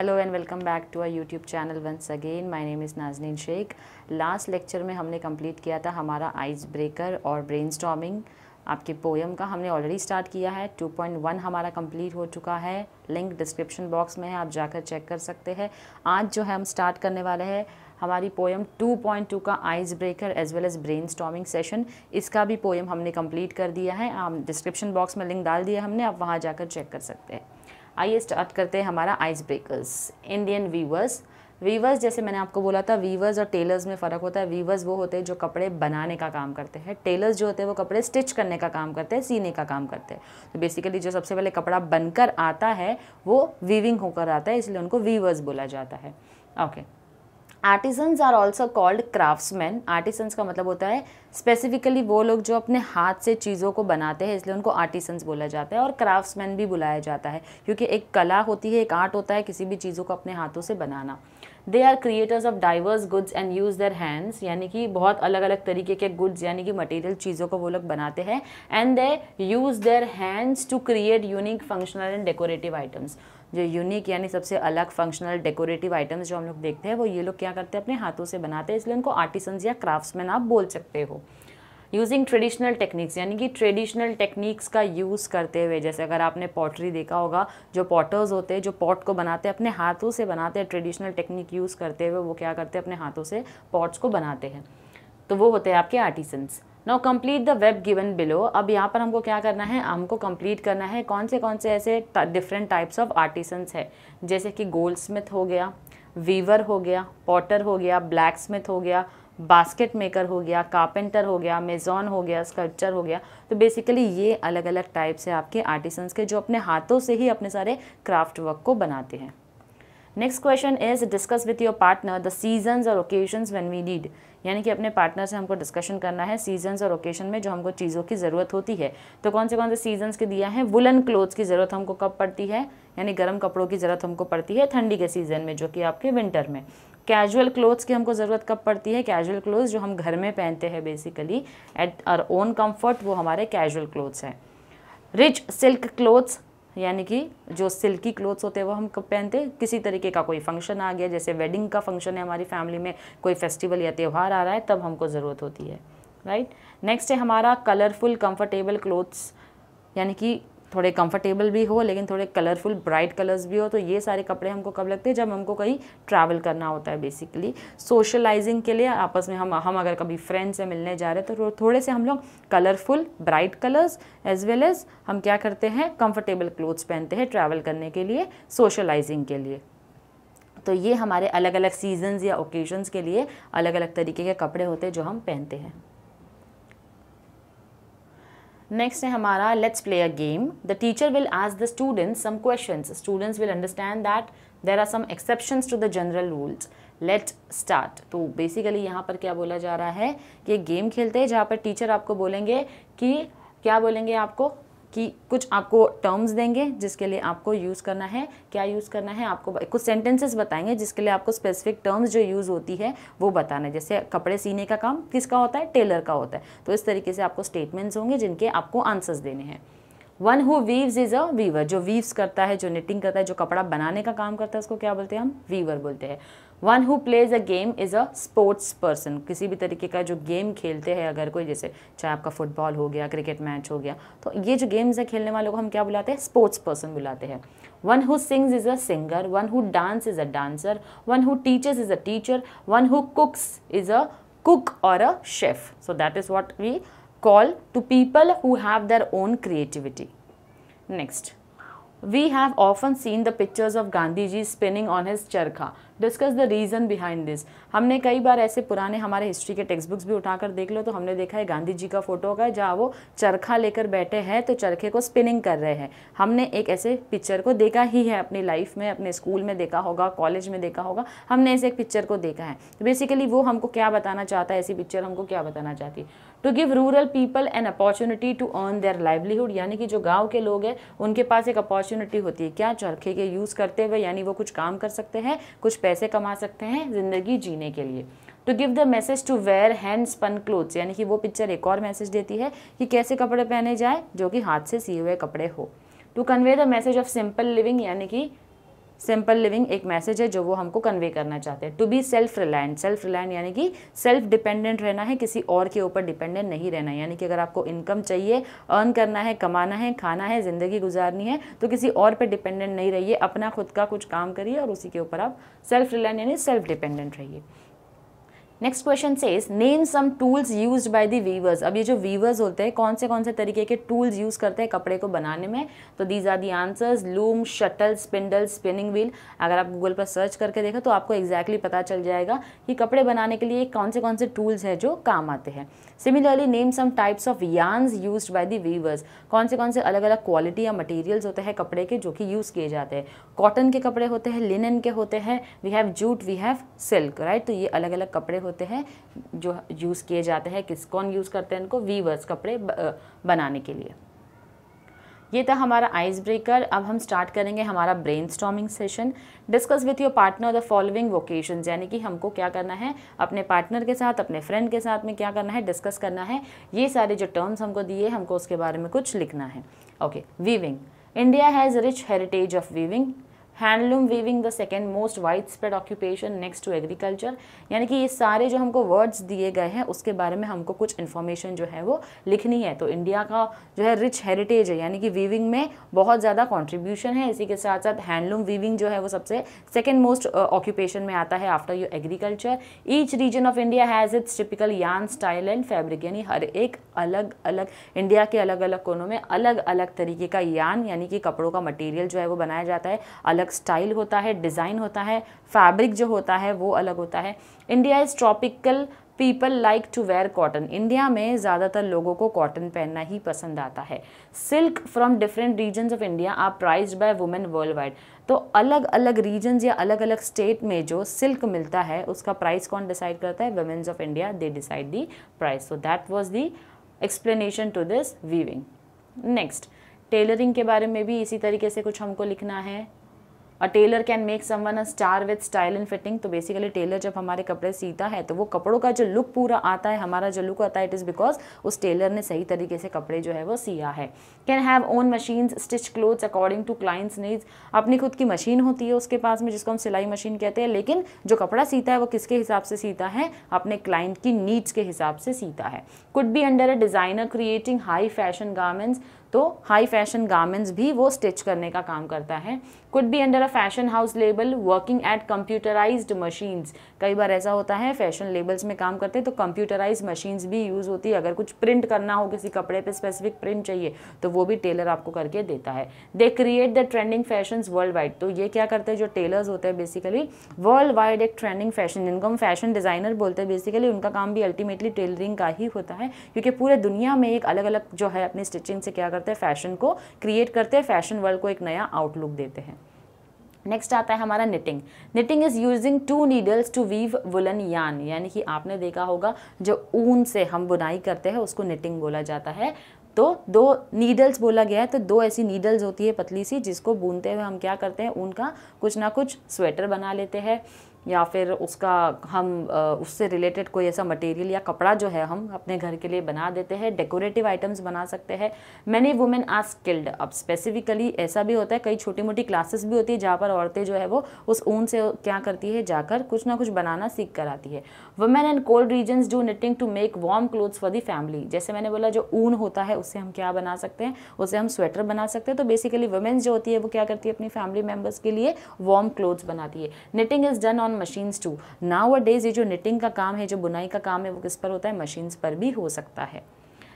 Hello and welcome back to our YouTube channel once again my name is Nazneen Shaikh last lecture में हमने complete किया था हमारा ice breaker और ब्रेन आपके पोएम का हमने ऑलरेडी स्टार्ट किया है 2.1 हमारा कंप्लीट हो चुका है लिंक डिस्क्रिप्शन बॉक्स में है आप जाकर चेक कर सकते हैं आज जो है हम स्टार्ट करने वाले हैं हमारी पोएम 2.2 का ice breaker as well as brain session इसका भी पोएम हमने कंप्लीट कर दिया है डिस्क्रिप्शन बॉक्स में लिंक डाल दिया हमने आप वहाँ जाकर चेक कर सकते हैं आइए स्टार्ट करते हैं हमारा ice breakers Indian weavers weavers जैसे मैंने आपको बोला था वीवर्स और टेलर्स में फ़र्क होता है वीवर्स वो होते हैं जो कपड़े बनाने का काम करते हैं टेलर्स जो होते हैं वो कपड़े स्टिच करने का काम करते हैं सीने का काम करते हैं तो बेसिकली जो सबसे पहले कपड़ा बनकर आता है वो वीविंग होकर आता है इसलिए उनको वीवर्स बोला जाता है okay okay. Artisans are also called craftsman artisans का मतलब होता है स्पेसिफिकली वो लोग जो अपने हाथ से चीज़ों को बनाते हैं इसलिए उनको आर्टिसन्स बोला जाता है और क्राफ्ट्समैन भी बुलाया जाता है क्योंकि एक कला होती है एक आर्ट होता है किसी भी चीज़ों को अपने हाथों से बनाना they are creators of diverse goods and use their hands यानी कि बहुत अलग अलग तरीके के गुड्स यानी कि मटेरियल चीज़ों को वो लोग बनाते हैं and they use their hands to create unique functional and decorative items जो यूनिक यानी सबसे अलग फंक्शनल डेकोरेटिव आइटम्स जो हम लोग देखते हैं वो ये लोग क्या करते हैं अपने हाथों से बनाते हैं इसलिए उनको आर्टिसंस या क्राफ्ट्समैन आप बोल सकते हो यूजिंग ट्रेडिशनल टेक्निक्स यानी कि ट्रेडिशनल टेक्निक्स का यूज़ करते हुए जैसे अगर आपने पॉटरी देखा होगा जो पॉटर्स होते हैं जो पॉट को बनाते हैं अपने हाथों से बनाते हैं ट्रेडिशनल टेक्निक यूज़ करते हुए वो क्या करते हैं अपने हाथों से पॉट्स को बनाते हैं तो वो होते हैं आपके artisans now complete the web given below अब यहाँ पर हमको क्या करना है हमको कम्प्लीट करना है कौन से कौन से ऐसे डिफरेंट टाइप्स ऑफ आर्टिसन्स है जैसे कि गोल्ड स्मिथ हो गया वीवर हो गया पॉटर हो गया ब्लैक स्मिथ हो गया बास्केट मेकर हो गया कारपेंटर हो गया मेज़ॉन हो गया स्कल्पचर हो गया तो बेसिकली ये अलग अलग टाइप्स है आपके आर्टिसंस के जो अपने हाथों से ही अपने सारे क्राफ्ट वर्क को बनाते हैं next question is discuss with your partner the seasons और ओकेजन्स वेन वी नीड यानी कि अपने पार्टनर से हमको डिस्कशन करना है सीजन्स और ओकेशन में जो हमको चीज़ों की ज़रूरत होती है तो कौन से कौन से सीजन्स के दिया है वुलन क्लोथ्स की ज़रूरत हमको कब पड़ती है यानी गर्म कपड़ों की ज़रूरत हमको पड़ती है ठंडी के सीज़न में जो कि आपके विंटर में कैजुअल क्लोथ्स की हमको ज़रूरत कब पड़ती है कैजुअल क्लोथ्स जो हम घर में पहनते हैं basically at our own comfort वो हमारे कैजुअल क्लोथ्स हैं रिच सिल्क क्लोथ्स यानी कि जो सिल्की क्लोथ्स होते हैं वो हम कब पहनते हैं किसी तरीके का कोई फंक्शन आ गया जैसे वेडिंग का फंक्शन है हमारी फैमिली में कोई फेस्टिवल या त्यौहार आ रहा है तब हमको ज़रूरत होती है राइट नेक्स्ट है हमारा कलरफुल कंफर्टेबल क्लोथ्स यानी कि थोड़े कंफर्टेबल भी हो लेकिन थोड़े कलरफुल ब्राइट कलर्स भी हो तो ये सारे कपड़े हमको कब लगते हैं जब हमको कहीं ट्रैवल करना होता है बेसिकली सोशलाइजिंग के लिए आपस में हम हम अगर कभी फ्रेंड से मिलने जा रहे हैं तो थोड़े से हम लोग colourful bright colours as well as हम क्या करते हैं कंफर्टेबल क्लोथ्स पहनते हैं ट्रैवल करने के लिए सोशलाइजिंग के लिए तो ये हमारे अलग अलग सीजन्स या ओकेजन्स के लिए अलग अलग तरीके के कपड़े होते हैं जो हम पहनते हैं नेक्स्ट है हमारा let's play a game the teacher will ask the students some question students will understand that there are some exception to the general rules let start तो बेसिकली यहाँ पर क्या बोला जा रहा है कि गेम खेलते हैं जहाँ पर टीचर आपको बोलेंगे कि क्या बोलेंगे आपको कि कुछ आपको टर्म्स देंगे जिसके लिए आपको यूज़ करना है क्या यूज़ करना है आपको कुछ सेंटेंसेस बताएंगे जिसके लिए आपको स्पेसिफिक टर्म्स जो यूज़ होती है वो बताना है जैसे कपड़े सीने का काम किसका होता है टेलर का होता है तो इस तरीके से आपको स्टेटमेंट्स होंगे जिनके आपको आंसर्स देने हैं one who weaves is a weaver जो वीव्स करता है जो निटिंग करता है जो कपड़ा बनाने का काम करता है उसको क्या बोलते हैं हम वीवर बोलते हैं one who plays a game is a sports person किसी भी तरीके का जो गेम खेलते हैं अगर कोई जैसे चाहे आपका फुटबॉल हो गया क्रिकेट मैच हो गया तो ये जो गेम्स है खेलने वालों को हम क्या बुलाते हैं स्पोर्ट्स पर्सन बुलाते हैं one who sings is a singer one who dance is a dancer one who teachers is a teacher one who cooks is a cook और a chef so that is what we call to people who have their own creativity next we have often seen the pictures of Gandhi ji spinning on his charkha discuss the reason behind this हमने कई बार ऐसे पुराने हमारे history के text books भी उठाकर देख लो तो हमने देखा है गांधी जी का फोटो होगा जहाँ वो चरखा लेकर बैठे हैं तो चरखे को स्पिनिंग कर रहे हैं हमने एक ऐसे पिक्चर को देखा ही है अपनी लाइफ में अपने स्कूल में देखा होगा कॉलेज में देखा होगा हमने ऐसे एक पिक्चर को देखा है तो बेसिकली वो हमको क्या बताना चाहता है ऐसी पिक्चर हमको क्या बताना चाहती है to give rural people an opportunity to earn their livelihood यानी कि जो गाँव के लोग हैं उनके पास एक अपॉर्चुनिटी होती है क्या चरखे के यूज़ करते हुए यानी वो कुछ काम कर सकते हैं कुछ पैसे कमा सकते हैं ज़िंदगी जीने के लिए to give the message to wear hand spun clothes यानी कि वो पिक्चर एक और मैसेज देती है कि कैसे कपड़े पहने जाए जो कि हाथ से सिए हुए कपड़े हो to convey the message of simple living यानी कि सिंपल लिविंग एक मैसेज है जो वो हमको कन्वे करना चाहते हैं to be self reliant self reliant यानी कि सेल्फ डिपेंडेंट रहना है किसी और के ऊपर डिपेंडेंट नहीं रहना है यानी कि अगर आपको इनकम चाहिए अर्न करना है कमाना है खाना है ज़िंदगी गुजारनी है तो किसी और पर डिपेंडेंट नहीं रहिए अपना खुद का कुछ काम करिए और उसी के ऊपर आप सेल्फ रिलायंट यानी सेल्फ डिपेंडेंट रहिए next question says name some tools use by the weavers अब ये जो वीवर्स होते हैं कौन से कौन से तरीके के टूल्स यूज करते हैं कपड़े को बनाने में तो these are the answers loom shuttle spindle spinning wheel अगर आप गूगल पर सर्च करके देखें तो आपको एग्जैक्टली exactly पता चल जाएगा कि कपड़े बनाने के लिए कौन से कौन से टूल्स हैं जो काम आते हैं similarly name some types of yarns use by the weavers कौन से कौन से अलग अलग क्वालिटी या मटेरियल्स होते हैं कपड़े के जो कि यूज़ किए जाते हैं कॉटन के कपड़े होते हैं लिनन के होते हैं we have jute we have silk right तो ये अलग अलग कपड़े होते हैं जो यूज़ किए जाते हैं किस कौन यूज़ करते हैं इनको वीवर्स कपड़े बनाने के लिए ये था हमारा आइस ब्रेकर अब हम स्टार्ट करेंगे हमारा brain session discuss with your partner the following vocation यानी कि हमको क्या करना है अपने पार्टनर के साथ अपने फ्रेंड के साथ में क्या करना है डिस्कस करना है ये सारे जो टर्म्स हमको दिए हमको उसके बारे में कुछ लिखना है okay weaving India has rich heritage of weaving handloom weaving the second most wide spread occupation next to agriculture यानी कि ये सारे जो हमको वर्ड्स दिए गए हैं उसके बारे में हमको कुछ इन्फॉर्मेशन जो है वो लिखनी है तो इंडिया का जो है रिच हेरिटेज है यानी कि वीविंग में बहुत ज़्यादा कॉन्ट्रीब्यूशन है इसी के साथ साथ हैंडलूम वीविंग जो है वो सबसे सेकेंड मोस्ट ऑक्यूपेशन में आता है after you agriculture each region of India has its typical yarn style and fabric यानी हर एक अलग अलग इंडिया के अलग अलग कोनों में अलग अलग तरीके का यान यानी कि कपड़ों का मटेरियल जो है वो बनाया जाता है अलग अलग स्टाइल होता है डिज़ाइन होता है फैब्रिक जो होता है वो अलग होता है India is tropical people like to wear cotton India में ज़्यादातर लोगों को कॉटन पहनना ही पसंद आता है silk from different regions of India are prize by women world wide तो अलग अलग रीजन्स या अलग अलग स्टेट में जो सिल्क मिलता है उसका प्राइस कौन डिसाइड करता है womens of India they decide the price so that was the explanation to this weaving next tailoring के बारे में भी इसी तरीके से कुछ हमको लिखना है और tailor can make someone a star with style and fitting तो बेसिकली टेलर जब हमारे कपड़े सीता है तो वो कपड़ों का जो लुक पूरा आता है हमारा जो लुक आता है इट इज़ बिकॉज उस टेलर ने सही तरीके से कपड़े जो है वो सिया है can have own machines stitch clothes according to clients needs अपनी खुद की मशीन होती है उसके पास में जिसको हम सिलाई मशीन कहते हैं लेकिन जो कपड़ा सीता है वो किसके हिसाब से सीता है अपने क्लाइंट की नीड्स के हिसाब से सीता है could be under a designer creating high fashion garments तो हाई फैशन गारमेंट्स भी वो स्टिच करने का काम करता है could be under a fashion house label working at computerise machines कई बार ऐसा होता है फैशन लेबल्स में काम करते हैं तो कंप्यूटराइज मशीन्स भी यूज़ होती है अगर कुछ प्रिंट करना हो किसी कपड़े पे स्पेसिफिक प्रिंट चाहिए तो वो भी टेलर आपको करके देता है they create the trending fashion world wide तो ये क्या करते हैं जो टेलर्स होते हैं बेसिकली वर्ल्ड वाइड एक ट्रेंडिंग फैशन जिनको हम फैशन डिज़ाइनर बोलते हैं बेसिकली उनका काम भी अल्टीमेटली टेलरिंग का ही होता है क्योंकि पूरे दुनिया में एक अलग अलग जो है अपनी स्टिचिंग से क्या करते हैं फैशन को क्रिएट करते हैं फैशन वर्ल्ड को एक नया आउटलुक देते हैं नेक्स्ट आता है हमारा knitting knitting is using two needles to weave woollen yarn यानी कि आपने देखा होगा जो ऊन से हम बुनाई करते हैं उसको निटिंग बोला जाता है तो दो नीडल्स बोला गया है तो दो ऐसी नीडल्स होती है पतली सी जिसको बुनते हुए हम क्या करते हैं ऊन का कुछ ना कुछ स्वेटर बना लेते हैं या फिर उसका हम उससे रिलेटेड कोई ऐसा मटेरियल या कपड़ा जो है हम अपने घर के लिए बना देते हैं डेकोरेटिव आइटम्स बना सकते हैं मैनी वुमेन आर स्किल्ड अब स्पेसिफिकली ऐसा भी होता है कई छोटी मोटी क्लासेस भी होती है जहाँ पर औरतें जो है वो उस ऊन से क्या करती है जाकर कुछ ना कुछ बनाना सीख कर आती है women and cold region do knitting to make warm clothes for the family जैसे मैंने बोला जो ऊन होता है उससे हम क्या बना सकते हैं उसे हम स्वेटर बना सकते हैं तो बेसिकली वुमेन्स जो होती है वो क्या करती है अपनी फैमिली मेम्बर्स के लिए वार्म क्लोथ्स बनाती है knitting is done on on machines today's ये जो निटिंग का काम है जो बुनाई का काम है वो किस पर होता है मशीन्स पर भी हो सकता है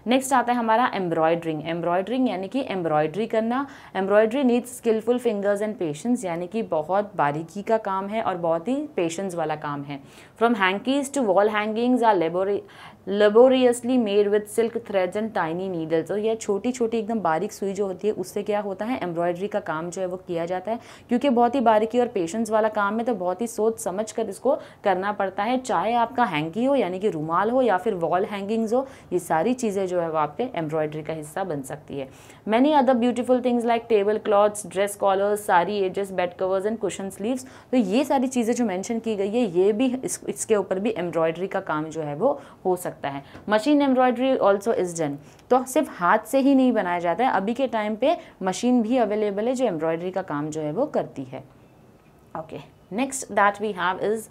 नेक्स्ट आता है हमारा एम्ब्रॉयडरिंग एम्ब्रॉयडरिंग यानी कि एम्ब्रॉयडरी करना embroidery needs skilful fingers and patience यानी कि बहुत बारीकी का काम है और बहुत ही पेशेंस वाला काम है from hankies to wall hangings are laboriously made with silk threads and tiny needles और यह छोटी छोटी एकदम बारीक सुई जो होती है उससे क्या होता है एम्ब्रॉयडरी का काम जो है वो किया जाता है क्योंकि बहुत ही बारीकी और पेशेंस वाला काम है तो बहुत ही सोच समझ कर इसको करना पड़ता है चाहे आपका हैंगी हो यानी कि रुमाल हो या फिर वॉल हैंगिंग्स हो ये सारी चीज़ें जो है वो आपके एम्ब्रॉयडरी का हिस्सा बन सकती है many other beautiful things like table cloths dress collars sari edges bed covers and cushion sleeves तो ये सारी चीज़ें जो मैंशन की गई है ये भी इस, इसके ऊपर भी एम्ब्रॉयडरी का काम जो है वो हो सकता सकता है machine embroidery also is done तो सिर्फ हाथ से ही नहीं बनाया जाता है अभी के टाइम पे मशीन भी अवेलेबल है जो एम्ब्रॉयडरी का काम जो है वो करती है okay next that we have is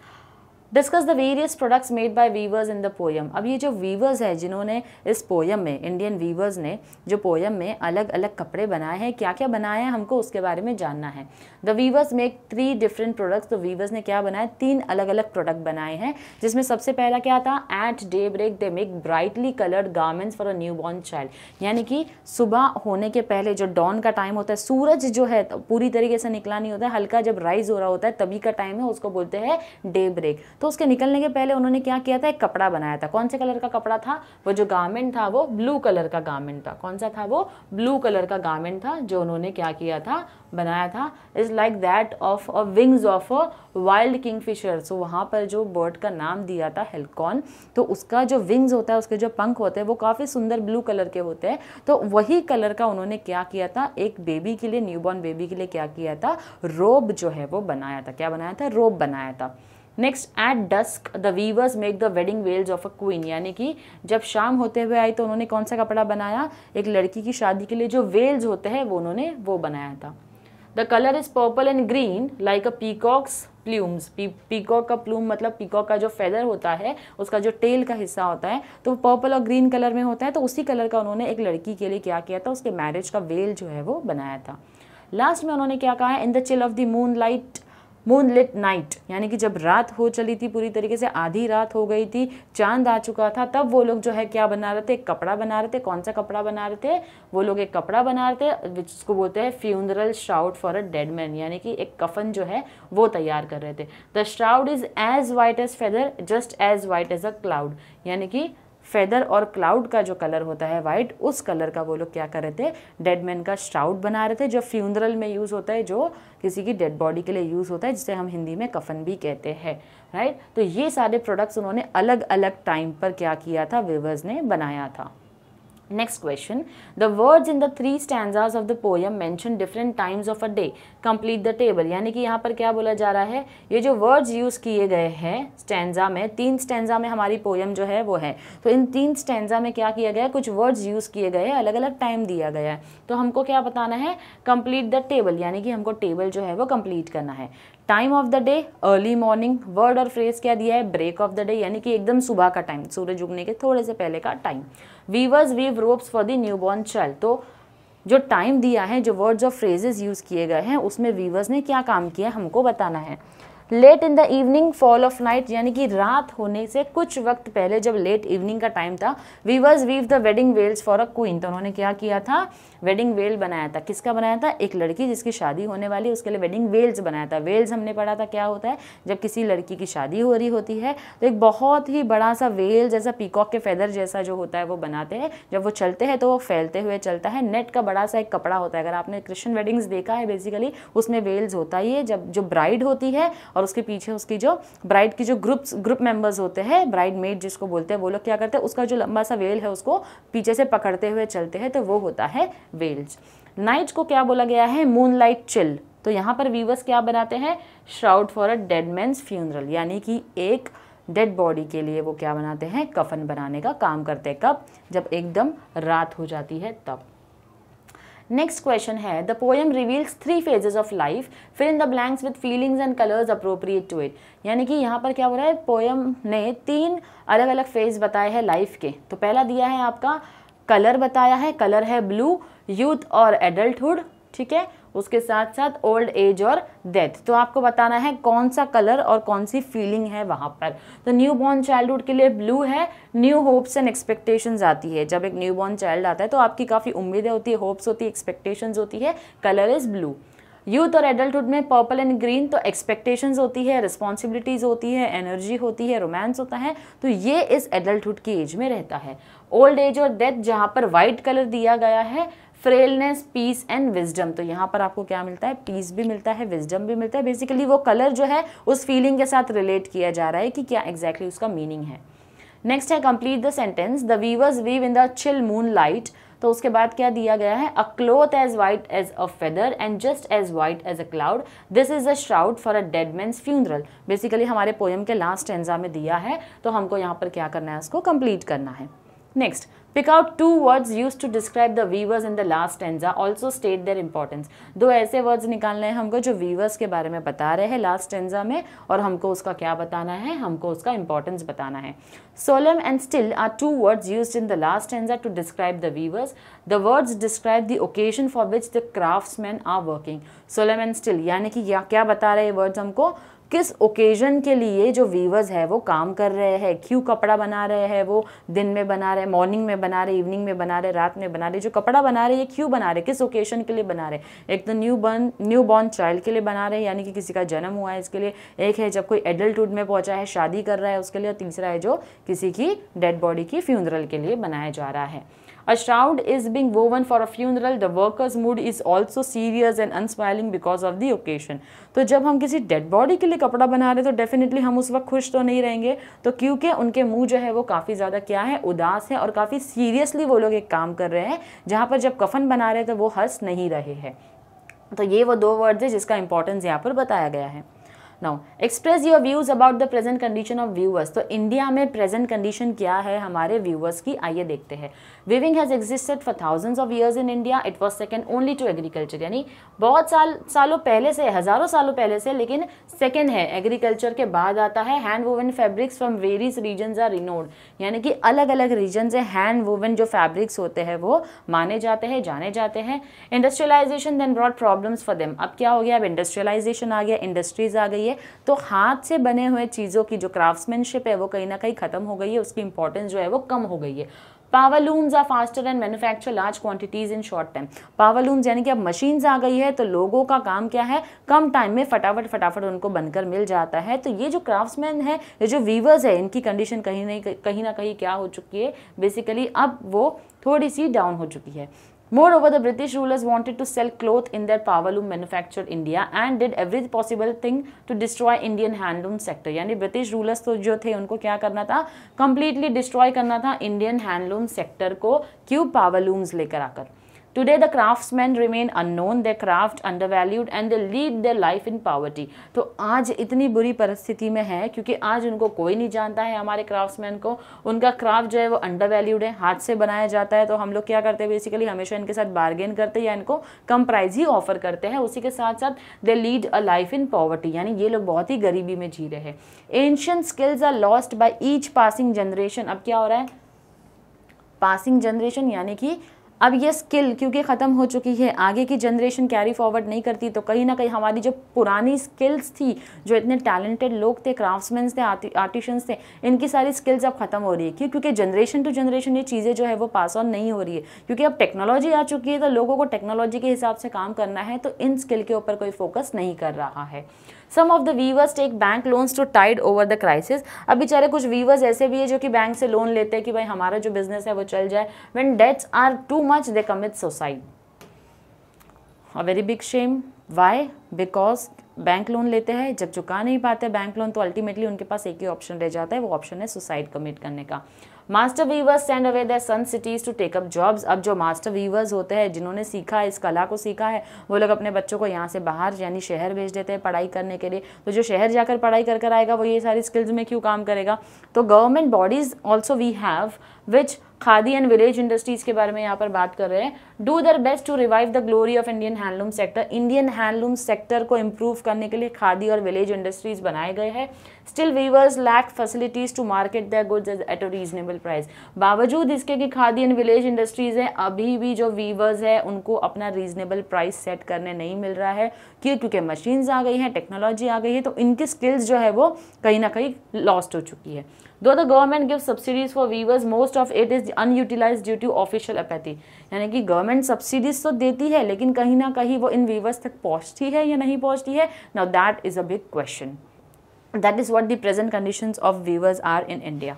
discuss the various products made by weavers in the poem अब ये जो वीवर्स है जिन्होंने इस पोयम में इंडियन वीवर्स ने जो पोयम में अलग अलग कपड़े बनाए हैं क्या क्या बनाए हैं हमको उसके बारे में जानना है the weavers make three different products तो वीवर्स ने क्या बनाया तीन अलग अलग प्रोडक्ट बनाए हैं जिसमें सबसे पहला क्या था at day break they make brightly coloured garments for a new born child यानी कि सुबह होने के पहले जो डॉन का टाइम होता है सूरज जो है तो पूरी तरीके से निकला नहीं होता है हल्का जब राइज हो रहा होता है तभी का टाइम है उसको बोलते हैं डे ब्रेक तो उसके निकलने के पहले उन्होंने क्या किया था एक कपड़ा बनाया था कौन से कलर का कपड़ा था वो जो गारमेंट था वो ब्लू कलर का गारमेंट था कौन सा था वो ब्लू कलर का गारमेंट था जो उन्होंने क्या किया था बनाया था is like that of a wings of a wild kingfisher so वहाँ पर जो बर्ड का नाम दिया था हेलकॉन तो उसका जो विंग्स होता है उसके जो पंख होते हैं वो काफ़ी सुंदर ब्लू कलर के होते हैं तो वही कलर का उन्होंने क्या किया था एक बेबी के लिए न्यूबॉर्न बेबी के लिए क्या किया था रोब जो है वो बनाया था क्या बनाया था रोब बनाया था next at dusk the weavers make the wedding veils of a queen यानी कि जब शाम होते हुए आई तो उन्होंने कौन सा कपड़ा बनाया एक लड़की की शादी के लिए जो वेल्स होते हैं वो उन्होंने वो बनाया था the colour is purple and green like a peacock's plumes peacock का प्लूम मतलब पीकॉक का जो फेदर होता है उसका जो टेल का हिस्सा होता है तो वो पर्पल और ग्रीन कलर में होता है तो उसी कलर का उन्होंने एक लड़की के लिए क्या किया था उसके मैरिज का वेल जो है वो बनाया था लास्ट में उन्होंने क्या कहा है in the chill of the moon light moonlit night यानी कि जब रात हो चली थी पूरी तरीके से आधी रात हो गई थी चांद आ चुका था तब वो लोग जो है क्या बना रहे थे एक कपड़ा बना रहे थे कौन सा कपड़ा बना रहे थे वो लोग एक कपड़ा बना रहे थे जिसको बोलते हैं funeral shroud for a dead man यानी कि एक कफन जो है वो तैयार कर रहे थे the shroud is as white as feather just as white as a cloud यानी कि फेदर और क्लाउड का जो कलर होता है वाइट उस कलर का वो लोग क्या कर रहे थे डेड मैन का श्राउड बना रहे थे जो फ्यूनरल में यूज़ होता है जो किसी की डेड बॉडी के लिए यूज़ होता है जिसे हम हिंदी में कफन भी कहते हैं राइट तो ये सारे प्रोडक्ट्स उन्होंने अलग अलग टाइम पर क्या किया था वेवर्स ने बनाया था Next question. The words in the three stanzas of the poem mention different times of a day. Complete the table. यानी कि यहाँ पर क्या बोला जा रहा है ये जो words यूज़ किए गए हैं स्टैंडा में तीन स्टैंडा में हमारी पोयम जो है वो है तो इन तीन स्टैंडा में क्या किया गया कुछ वर्ड्स यूज़ किए गए अलग अलग टाइम दिया गया है तो हमको क्या बताना है कंप्लीट द टेबल यानी कि हमको टेबल जो है वो कंप्लीट करना है time of the day early morning word और फ्रेज क्या दिया है ब्रेक ऑफ द डे यानी कि एकदम सुबह का टाइम सूरज उगने के थोड़े से पहले का time weavers weave ropes for the newborn child तो जो टाइम दिया है जो वर्ड्स और फ्रेजेस यूज़ किए गए हैं उसमें वीवर्स ने क्या काम किया हमको बताना है late in the evening fall of night यानी कि रात होने से कुछ वक्त पहले जब लेट इवनिंग का टाइम था weavers weave the wedding veils for a queen तो उन्होंने क्या किया था वेडिंग वेल बनाया था किसका बनाया था एक लड़की जिसकी शादी होने वाली है उसके लिए वेडिंग वेल्स बनाया था वेल्स हमने पढ़ा था क्या होता है जब किसी लड़की की शादी हो रही होती है तो एक बहुत ही बड़ा सा वेल जैसा पीकॉक के फेदर जैसा जो होता है वो बनाते हैं जब वो चलते हैं तो वो फैलते हुए चलता है नेट का बड़ा सा एक कपड़ा होता है अगर आपने क्रिश्चन वेडिंग्स देखा है बेसिकली उसमें वेल्स होता ही है जब जो ब्राइड होती है और उसके पीछे उसकी जो ब्राइड की जो ग्रुप्स ग्रुप मेंबर्स होते हैं ब्राइड मेड जिसको बोलते हैं वो लोग क्या करते हैं उसका जो लंबा सा वेल है उसको पीछे से पकड़ते हुए चलते हैं तो वो होता है वेल्स नाइट को क्या बोला गया है मून चिल तो यहाँ पर वीवर्स क्या बनाते हैं shroud for a dead man's funeral यानी कि एक डेड बॉडी के लिए वो क्या बनाते हैं कफन बनाने का काम करते हैं कब जब एकदम रात हो जाती है तब नेक्स्ट क्वेश्चन है the poem reveals three phases of life fill in the blanks with feelings and colours appropriate to it यानी कि यहाँ पर क्या हो रहा है पोएम ने तीन अलग अलग फेज बताए हैं लाइफ के तो पहला दिया है आपका कलर बताया है कलर है ब्लू यूथ और एडल्टहुड ठीक है उसके साथ साथ ओल्ड एज और डेथ तो आपको बताना है कौन सा कलर और कौन सी फीलिंग है वहाँ पर तो न्यू बॉर्न चाइल्डहुड के लिए ब्लू है न्यू होप्स एंड एक्सपेक्टेशंस आती है जब एक न्यू बॉर्न चाइल्ड आता है तो आपकी काफ़ी उम्मीदें होती है होप्स होती है एक्सपेक्टेशन होती है कलर इज़ ब्लू यूथ और एडल्टुड में पर्पल एंड ग्रीन तो एक्सपेक्टेशंस होती है रिस्पॉन्सिबिलिटीज़ होती है एनर्जी होती है रोमांस होता है तो ये इस एडल्टुड की एज में रहता है ओल्ड एज और डेथ जहाँ पर वाइट कलर दिया गया है फ्रेलनेस पीस एंड विजडम तो यहाँ पर आपको क्या मिलता है पीस भी मिलता है विजडम भी मिलता है बेसिकली वो कलर जो है उस फीलिंग के साथ रिलेट किया जा रहा है कि क्या एग्जैक्टली exactly उसका मीनिंग है नेक्स्ट है complete the sentence the weavers weave in the chill moon light तो उसके बाद क्या दिया गया है a cloth as white as a feather and just as white as a cloud this is a shroud for a dead man's funeral basically हमारे poem के last stanza में दिया है तो हमको यहाँ पर क्या करना है उसको कंप्लीट करना है next pick out two words use to describe the weavers in the last stanza also state their importance दो ऐसे वर्ड्स निकालने हैं हमको जो वीवर्स के बारे में बता रहे हैं लास्ट टेंजा में और हमको उसका क्या बताना है हमको उसका इंपॉर्टेंस बताना है solemn and still are two words use in the last stanza to describe the weavers the words describe the occasion for which the craftsmen are working solemn and still यानी कि क्या बता रहे हैं words हमको किस occasion के लिए जो वीवर्स है वो काम कर रहे हैं क्यों कपड़ा बना रहे हैं वो दिन में बना रहे मॉर्निंग में बना रहे इवनिंग में बना रहे रात में बना रहे जो कपड़ा बना रहे ये क्यों बना रहे किस ओकेजन के लिए बना रहे एक तो newborn new born child के लिए बना रहे हैं यानी कि किसी का जन्म हुआ है इसके लिए एक है जब कोई एडल्टुड में पहुँचा है शादी कर रहा है उसके लिए तीसरा है जो किसी की डेड बॉडी की फ्यूनरल के लिए बनाया जा रहा है A shroud is being woven for a funeral. The worker's mood is also serious and unsmiling because of the occasion. तो जब हम किसी डेड बॉडी के लिए कपड़ा बना रहे तो डेफिनेटली हम उस वक्त खुश तो नहीं रहेंगे तो क्योंकि उनके मुंह जो है वो काफ़ी ज़्यादा क्या है उदास है और काफ़ी सीरियसली वो लोग एक काम कर रहे हैं जहाँ पर जब कफन बना रहे हैं तो वो हंस नहीं रहे हैं तो ये वो दो वर्ड्स है जिसका इंपॉर्टेंस यहाँ पर बताया गया है now express your views about the present condition of viewers तो इंडिया में प्रेजेंट कंडीशन क्या है हमारे व्यूअर्स की आइए देखते हैं weaving has existed for thousands of years in India it was second only to agriculture यानी बहुत साल सालों पहले से हज़ारों सालों पहले से लेकिन सेकेंड है एग्रीकल्चर के बाद आता है hand woven fabrics from various region are renowned यानी कि अलग अलग रीजन से हैंड वोवन जो फैब्रिक्स होते हैं वो माने जाते हैं जाने जाते हैं industrialisation then brought problems for them अब क्या हो गया अब इंडस्ट्रियलाइजेशन आ गया इंडस्ट्रीज़ आ गई है तो हाथ से बने हुए चीज़ों की जो क्राफ्ट्समैनशिप है वो कहीं ना कहीं ख़त्म हो गई है उसकी इंपॉर्टेंस जो है वो कम हो गई है power looms are faster and manufacture large quantities in short time power looms यानी कि अब मशीन्स आ गई है तो लोगों का काम क्या है कम टाइम में फटाफट फटाफट उनको बनकर मिल जाता है तो ये जो क्राफ्ट्समैन है ये जो वीवर्स है इनकी कंडीशन कहीं नहीं कहीं ना कहीं क्या हो चुकी है बेसिकली अब वो थोड़ी सी डाउन हो चुकी है Moreover, the British rulers wanted to sell cloth in their powerloom manufactured India and did every possible thing to destroy Indian handloom sector. यानी ब्रिटिश रूलर्स तो जो थे उनको क्या करना था कंप्लीटली डिस्ट्रॉय करना था इंडियन हैंडलूम सेक्टर को क्यों पावलूम्स लेकर आकर Today, the craftsmen remain unknown their craft undervalued and they lead their life in poverty तो आज इतनी बुरी परिस्थिति में है क्योंकि आज उनको कोई नहीं जानता है हमारे क्राफ्ट्समैन को उनका क्राफ्ट जो है वो अंडरवैल्यूड है हाथ से बनाया जाता है तो हम लोग क्या करते हैं बेसिकली हमेशा इनके साथ बार्गेन करते हैं या इनको कम प्राइस ही ऑफर करते हैं उसी के साथ साथ they lead a life in poverty यानी ये लोग बहुत ही गरीबी में जी रहे हैं ancient skills are lost by each passing generation अब क्या हो रहा है पासिंग जनरेशन यानी कि अब ये स्किल क्योंकि ख़त्म हो चुकी है आगे की जनरेशन कैरी फॉरवर्ड नहीं करती तो कहीं ना कहीं हमारी जो पुरानी स्किल्स थी जो इतने टैलेंटेड लोग थे क्राफ्ट्समैन थे आर्टिशंस थे इनकी सारी स्किल्स अब ख़त्म हो रही है क्यों क्योंकि जनरेशन टू जनरेशन ये चीज़ें जो है वो पास ऑन नहीं हो रही है क्योंकि अब टेक्नोलॉजी आ चुकी है तो लोगों को टेक्नोलॉजी के हिसाब से काम करना है तो इन स्किल के ऊपर कोई फोकस नहीं कर रहा है some of the weavers take bank loans to tide over the crisis अब बेचारे कुछ वीवर्स ऐसे भी है जो कि बैंक से लोन लेते हैं कि भाई हमारा जो बिजनेस है वो चल जाए when debts are too much they commit suicide a very big shame why because bank loan लेते हैं जब चुका नहीं पाते बैंक लोन तो अल्टीमेटली उनके पास एक ही ऑप्शन रह जाता है वो ऑप्शन है सुसाइड कमिट करने का master weavers send away the son cities to take up jobs अब जो मास्टर वीवर्स होते हैं जिन्होंने सीखा है इस कला को सीखा है वो लोग अपने बच्चों को यहाँ से बाहर यानी शहर भेज देते हैं पढ़ाई करने के लिए तो जो शहर जाकर पढ़ाई कर कर आएगा वो ये सारी स्किल्स में क्यों काम करेगा तो government bodies also we have which Khadi and Village Industries के बारे में यहाँ पर बात कर रहे हैं do their best to revive the glory of Indian handloom sector Indian handloom sector को इम्प्रूव करने के लिए खादी और विलेज इंडस्ट्रीज़ बनाए गए हैं still weavers lack facilities to market the goods at a reasonable price बावजूद इसके कि खादी एंड विलेज इंडस्ट्रीज़ हैं अभी भी जो वीवर्स है उनको अपना रीजनेबल प्राइस सेट करने नहीं मिल रहा है क्यों क्योंकि मशीन्स आ गई हैं टेक्नोलॉजी आ गई है तो इनकी स्किल्स जो है वो कहीं ना कहीं लॉस्ट हो चुकी है though the government give subsidies for weavers most of it is unutilised due to official apathy यानी कि गवर्नमेंट सब्सिडीज़ तो देती है लेकिन कहीं ना कहीं वो इन वीवर्स तक पहुँचती है या नहीं पहुँचती है now that is a big question that is what the present conditions of weavers are in India.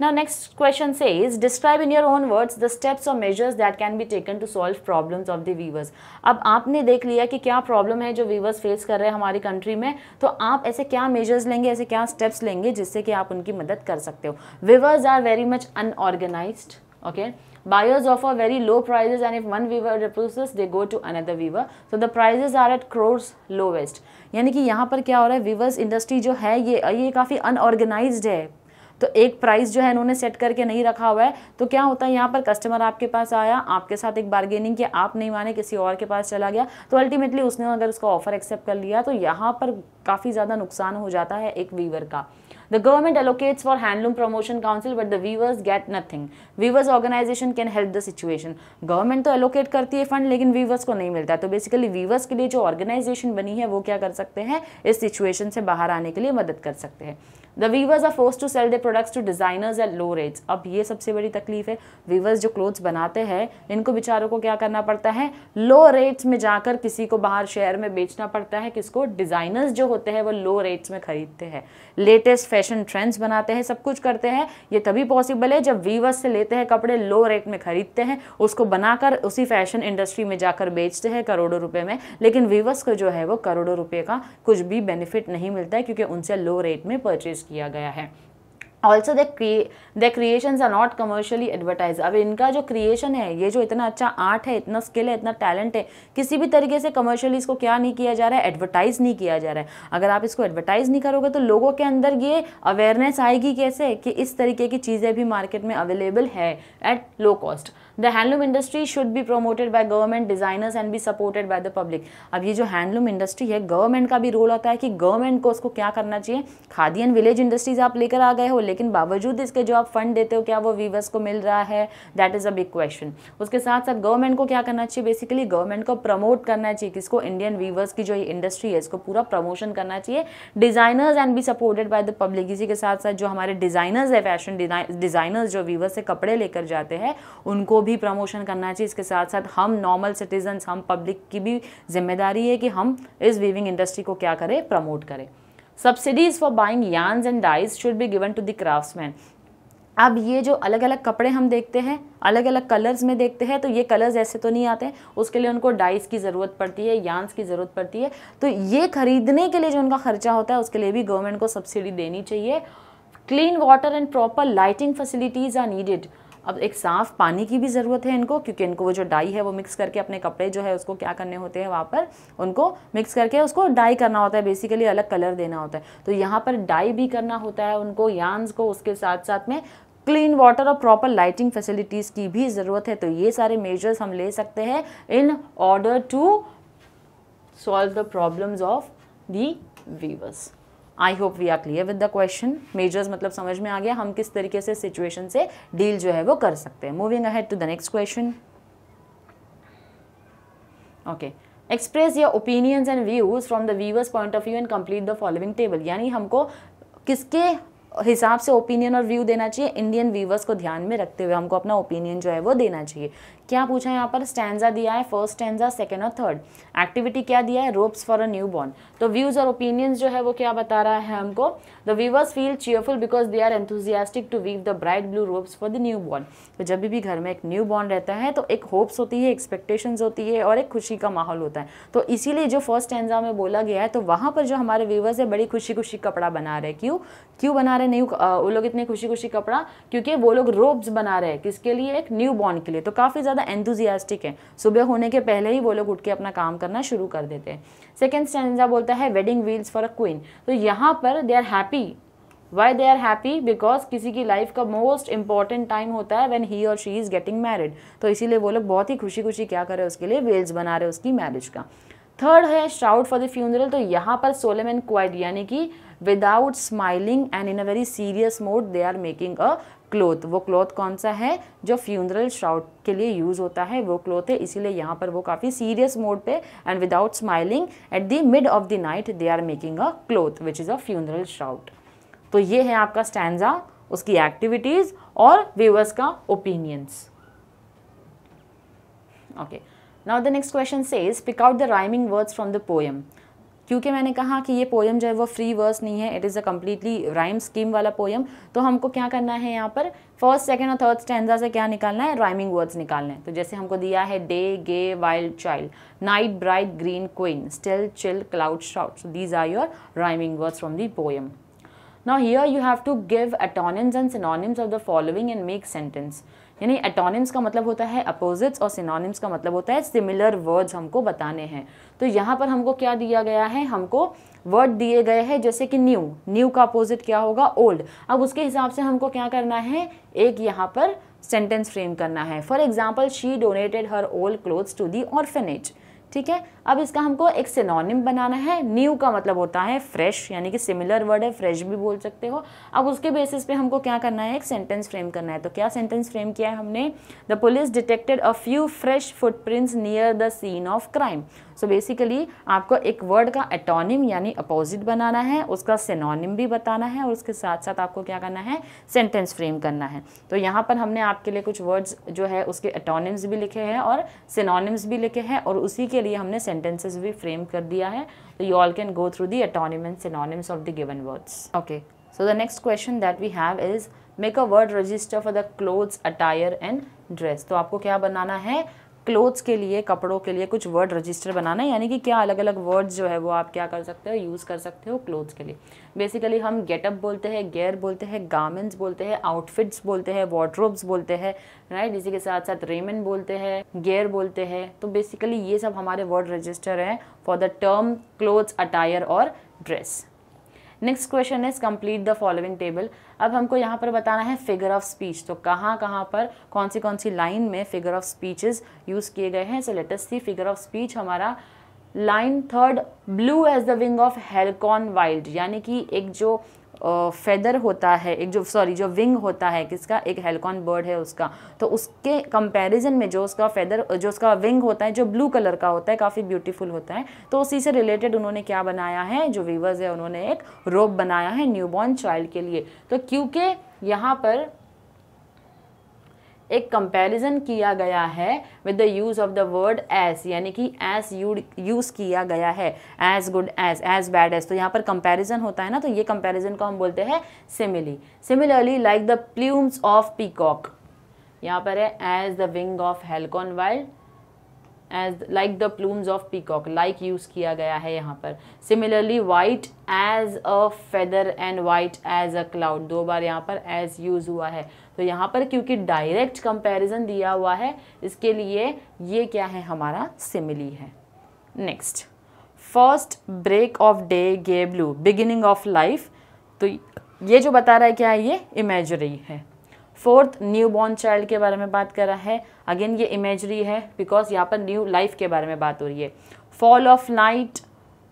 Now next question says describe in your own words the steps or measures that can be taken to solve problems of the weavers. ab aapne dekh liya ki kya problem hai jo weavers face kar rahe हैं hamari country mein to aap aise kya measures lenge aise kya steps lenge jisse ki aap unki madad kar sakte ho weavers are very much unorganized okay? Buyers offer very low prices and if one weaver refuses, they go to another weaver So the prices are at crores lowest. यानी कि यहाँ पर क्या हो रहा है viewers industry जो है ये ये काफ़ी अनऑर्गेनाइज्ड है तो एक प्राइस जो है इन्होंने सेट करके नहीं रखा हुआ है तो क्या होता है यहाँ पर कस्टमर आपके पास आया आपके साथ एक बार्गेनिंग किया आप नहीं माने किसी और के पास चला गया तो अल्टीमेटली उसने अगर उसका ऑफर एक्सेप्ट कर लिया तो यहाँ पर काफ़ी ज़्यादा नुकसान हो जाता है एक वीवर का The government allocates for Handloom Promotion Council but the weavers get nothing. Weavers organization can help the situation. Government to allocate karti hai fund lekin weavers ko nahi milta to basically weavers ke liye jo organization bani hai wo kya kar sakte hain is situation se bahar aane ke liye madad kar sakte hain the weavers are force to sell the products to designers at low rates अब ये सबसे बड़ी तकलीफ है viewers जो clothes बनाते हैं इनको बेचारों को क्या करना पड़ता है लो रेट्स में जाकर किसी को बाहर शहर में बेचना पड़ता है किसको डिज़ाइनर्स जो होते हैं वो लो रेट्स में खरीदते हैं लेटेस्ट फैशन ट्रेंड्स बनाते हैं सब कुछ करते हैं ये तभी पॉसिबल है जब वीवर्स से लेते हैं कपड़े लो रेट में खरीदते हैं उसको बनाकर उसी फैशन इंडस्ट्री में जाकर बेचते हैं करोड़ों रुपये में लेकिन वीवर्स को जो है वो करोड़ों रुपये का कुछ भी बेनिफिट नहीं मिलता है क्योंकि उनसे लो रेट में परचेज किया गया है also the the creation are not commercially advertise अब इनका जो क्रिएशन है ये जो इतना अच्छा आर्ट है इतना स्किल है इतना टैलेंट है किसी भी तरीके से कमर्शियली इसको क्या नहीं किया जा रहा है एडवर्टाइज नहीं किया जा रहा है अगर आप इसको एडवर्टाइज नहीं करोगे तो लोगों के अंदर ये अवेयरनेस आएगी कैसे कि इस तरीके की चीज़ें भी मार्केट में अवेलेबल है at low cost the handloom industry should be promoted by government designers and be supported by the public अब ये जो हैंडलूम इंडस्ट्री है गवर्नमेंट का भी रोल होता है कि गवर्नमेंट को उसको क्या करना चाहिए खादी एंड विलेज इंडस्ट्रीज आप लेकर आ गए हो लेकिन बावजूद इसके जो आप फंड देते हो क्या वो वीवर्स को मिल रहा है that is a big question उसके साथ साथ गवर्नमेंट को क्या करना चाहिए बेसिकली गवर्नमेंट को प्रमोट करना चाहिए किसको इंडियन वीवर्स की जो ये इंडस्ट्री है इसको पूरा प्रमोशन करना चाहिए designers and be supported by the public इसी के साथ साथ जो हमारे डिज़ाइनर्स है फैशन डिज़ाइनर्स जो वीवर्स से कपड़े लेकर जाते हैं उनको भी प्रमोशन करना चाहिए इसके साथ साथ हम नॉर्मल सिटीजन्स हम पब्लिक की भी जिम्मेदारी है कि हम इस वीविंग इंडस्ट्री को क्या करें प्रमोट करें subsidies for buying yarns and dyes should be given to the craftsman अब ये जो अलग अलग कपड़े हम देखते हैं अलग अलग कलर्स में देखते हैं तो ये कलर्स ऐसे तो नहीं आते उसके लिए उनको डाइस की ज़रूरत पड़ती है यान्स की ज़रूरत पड़ती है तो ये ख़रीदने के लिए जो उनका ख़र्चा होता है उसके लिए भी गवर्नमेंट को सब्सिडी देनी चाहिए clean water and proper lighting facilities are needed अब एक साफ़ पानी की भी ज़रूरत है इनको क्योंकि इनको वो जो डाई है वो मिक्स करके अपने कपड़े जो है उसको क्या करने होते हैं वहाँ पर उनको मिक्स करके उसको डाई करना होता है बेसिकली अलग कलर देना होता है तो यहाँ पर डाई भी करना होता है उनको यान्स को उसके साथ साथ में क्लीन वाटर और प्रॉपर लाइटिंग फैसिलिटीज़ की भी ज़रूरत है तो ये सारे मेजर्स हम ले सकते हैं in order to solve the problems of the weavers I hope we are clear with the question measures मतलब समझ में आ गया हम किस तरीके से सिचुएशन से डील जो है वो कर सकते हैं moving ahead to the next question okay express your opinions and views from the viewers point of view and complete the following table यानी हमको किसके हिसाब से ओपिनियन और व्यू देना चाहिए इंडियन व्यूवर्स को ध्यान में रखते हुए हमको अपना ओपिनियन जो है वो देना चाहिए क्या पूछा है यहाँ पर स्टैंडा दिया है फर्स्ट स्टैंडा सेकेंड और थर्ड एक्टिविटी क्या दिया है ropes for a new newborn तो व्यूज और ओपिनियंस जो है वो क्या बता रहा है हमको the viewers feel cheerful because they are enthusiastic to weave the bright blue ropes for the newborn तो जब भी घर में एक न्यू बॉर्न रहता है तो एक होप्स होती है एक्सपेक्टेशन होती है और एक खुशी का माहौल होता है तो इसीलिए जो फर्स्ट स्टैंडा में बोला गया है तो वहाँ पर जो हमारे व्यूवर्स है बड़ी खुशी खुशी कपड़ा बना रहे क्यों क्यों बना रहे नहीं वो लोग इतने खुशी खुशी कपड़ा क्योंकि वो लोग रोप्स बना रहे हैं किसके लिए एक न्यू बॉर्न के लिए तो काफ़ी ज़्यादा ज़्यादा एंथुजियास्टिक है सुबह होने के पहले ही वो लोग उठ के अपना काम करना शुरू कर देते हैं सेकेंड स्टैंडा बोलता है wedding wheels for a queen तो यहाँ पर they are happy why they are happy because किसी की लाइफ का मोस्ट इंपॉर्टेंट टाइम होता है वेन ही और शी इज़ गेटिंग मैरिड तो इसीलिए वो लोग बहुत ही खुशी खुशी क्या कर रहे हैं उसके लिए वेल्स बना रहे हैं उसकी मैरिज का थर्ड है श्राउड फॉर द फ्यूनरल तो यहाँ पर सोलेम एंड क्वाइट यानी कि without smiling and in a very serious mode they are making a cloth वो क्लोथ कौन सा है जो फ्यूनरल श्राउड के लिए यूज़ होता है वो क्लोथ है इसीलिए यहाँ पर वो काफ़ी सीरियस मोड पे and without smiling at the mid of the night they are making a cloth which is a funeral shroud तो ये है आपका स्टैंडा उसकी एक्टिविटीज़ और व्यूवर्स का opinions okay now the next question से pick out the rhyming words from the poem क्योंकि मैंने कहा कि ये पोयम जो है वो फ्री वर्स नहीं है it is a completely rhyme scheme वाला पोयम तो हमको क्या करना है यहाँ पर फर्स्ट सेकेंड और थर्ड स्टैंडा से क्या निकालना है राइमिंग वर्ड्स निकालने तो जैसे हमको दिया है day gay wild child night bright green queen still chill cloud shout these are your rhyming words from the poem now here you have to give antonyms and synonyms of the following and make sentence यानी antonyms का मतलब होता है opposites और synonyms का मतलब होता है सिमिलर वर्ड्स हमको बताने हैं तो यहाँ पर हमको क्या दिया गया है हमको वर्ड दिए गए हैं जैसे कि न्यू न्यू का अपोजिट क्या होगा ओल्ड अब उसके हिसाब से हमको क्या करना है एक यहाँ पर सेंटेंस फ्रेम करना है for example she donated her old clothes to the orphanage ठीक है अब इसका हमको एक सिनोनिम बनाना है न्यू का मतलब होता है फ्रेश यानी कि सिमिलर वर्ड है फ्रेश भी बोल सकते हो अब उसके बेसिस पे हमको क्या करना है एक सेंटेंस फ्रेम करना है तो क्या सेंटेंस फ्रेम किया है हमने the police detected a few fresh footprints near the scene of crime so so basically आपको एक वर्ड का एटोनिम यानी अपोजिट बनाना है उसका सिनोनिम भी बताना है और उसके साथ साथ आपको क्या करना है सेंटेंस फ्रेम करना है तो यहाँ पर हमने आपके लिए कुछ वर्ड्स जो है उसके एटोनिम्स भी लिखे हैं और सेनोनिम्स भी लिखे हैं और उसी के लिए हमने सेंटेंसेस भी फ्रेम कर दिया है तो you all can go through the antonym and synonyms of the given words okay so the next question that we have is make a word register for the clothes attire and dress तो आपको क्या बनाना है clothes के लिए कपड़ों के लिए कुछ वर्ड रजिस्टर बनाना है यानी कि क्या अलग अलग वर्ड्स जो है वो आप क्या कर सकते हो यूज़ कर सकते हो क्लोथ्स के लिए बेसिकली हम गेटअप बोलते हैं गेयर बोलते हैं गार्मेंट्स बोलते हैं आउटफिट्स बोलते हैं वॉड्रोब्स बोलते हैं राइट इसी के साथ साथ रेमन बोलते हैं गेयर बोलते हैं तो बेसिकली ये सब हमारे वर्ड रजिस्टर हैं for the term clothes attire और dress next question is complete the following table अब हमको यहाँ पर बताना है फिगर ऑफ स्पीच तो कहाँ कहाँ पर कौन सी कौन सी लाइन में फिगर ऑफ स्पीचेस यूज़ किए गए हैं so latest see figure of speech हमारा line third blue as the wing of halcyon wild यानी कि एक जो फेदर होता है एक जो सॉरी जो विंग होता है किसका एक हेलकॉन बर्ड है उसका तो उसके कंपैरिजन में जो उसका फेदर जो उसका विंग होता है जो ब्लू कलर का होता है काफ़ी ब्यूटीफुल होता है तो उसी से रिलेटेड उन्होंने क्या बनाया है जो वीवर्स है उन्होंने एक रोप बनाया है न्यूबॉर्न चाइल्ड के लिए तो क्योंकि यहाँ पर एक कंपैरिजन किया गया है with the use of the word as यानी कि एस यूज़ किया गया है as good as as bad as तो यहाँ पर कंपैरिजन होता है ना तो ये कंपैरिजन को हम बोलते हैं simile similarly like the plumes of peacock यहाँ पर है as the wing of halcyon wild as like the plumes of peacock like use किया गया है यहाँ पर similarly white as a feather and white as a cloud दो बार यहाँ पर एज यूज़ हुआ है तो यहाँ पर क्योंकि डायरेक्ट कंपैरिजन दिया हुआ है इसके लिए ये क्या है हमारा सिमिली है next first break of day gay blue beginning of life तो ये जो बता रहा है क्या है ये इमेजरी है फोर्थ न्यू बॉर्न चाइल्ड के बारे में बात कर रहा है अगेन ये इमेजरी है बिकॉज यहाँ पर न्यू लाइफ के बारे में बात हो रही है fall of night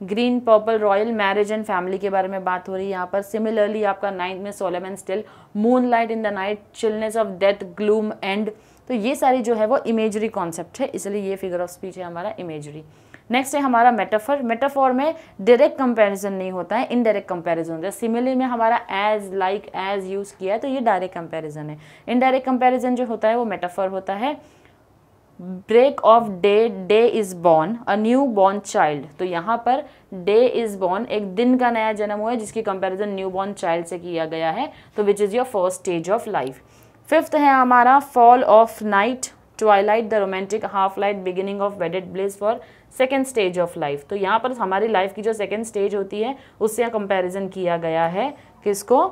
green purple royal marriage and family के बारे में बात हो रही है यहाँ पर सिमिलरली आपका नाइन्थ में solemn still moon light in the night chillness of death gloom and तो ये सारी जो है वो इमेजरी कॉन्सेप्ट है इसलिए ये फिगर ऑफ स्पीच है हमारा इमेजरी नेक्स्ट है हमारा मेटाफर मेटाफोर में डायरेक्ट कंपैरिजन नहीं होता है इनडायरेक्ट कंपैरिजन होता है सिमिलरली में हमारा एज लाइक एज यूज़ किया है तो ये डायरेक्ट कंपैरिजन है इनडायरेक्ट कंपैरिजन जो होता है वो मेटाफर होता है break of day day is born a new born child तो यहाँ पर डे इज़ बॉर्न एक दिन का नया जन्म हुआ है जिसकी कंपैरिजन न्यू बॉर्न चाइल्ड से किया गया है तो which is your first stage of life fifth है हमारा fall of night twilight the romantic half light beginning of wedded bliss for second stage of life तो यहाँ पर हमारी लाइफ की जो सेकेंड स्टेज होती है उससे कंपेरिजन किया गया है किसको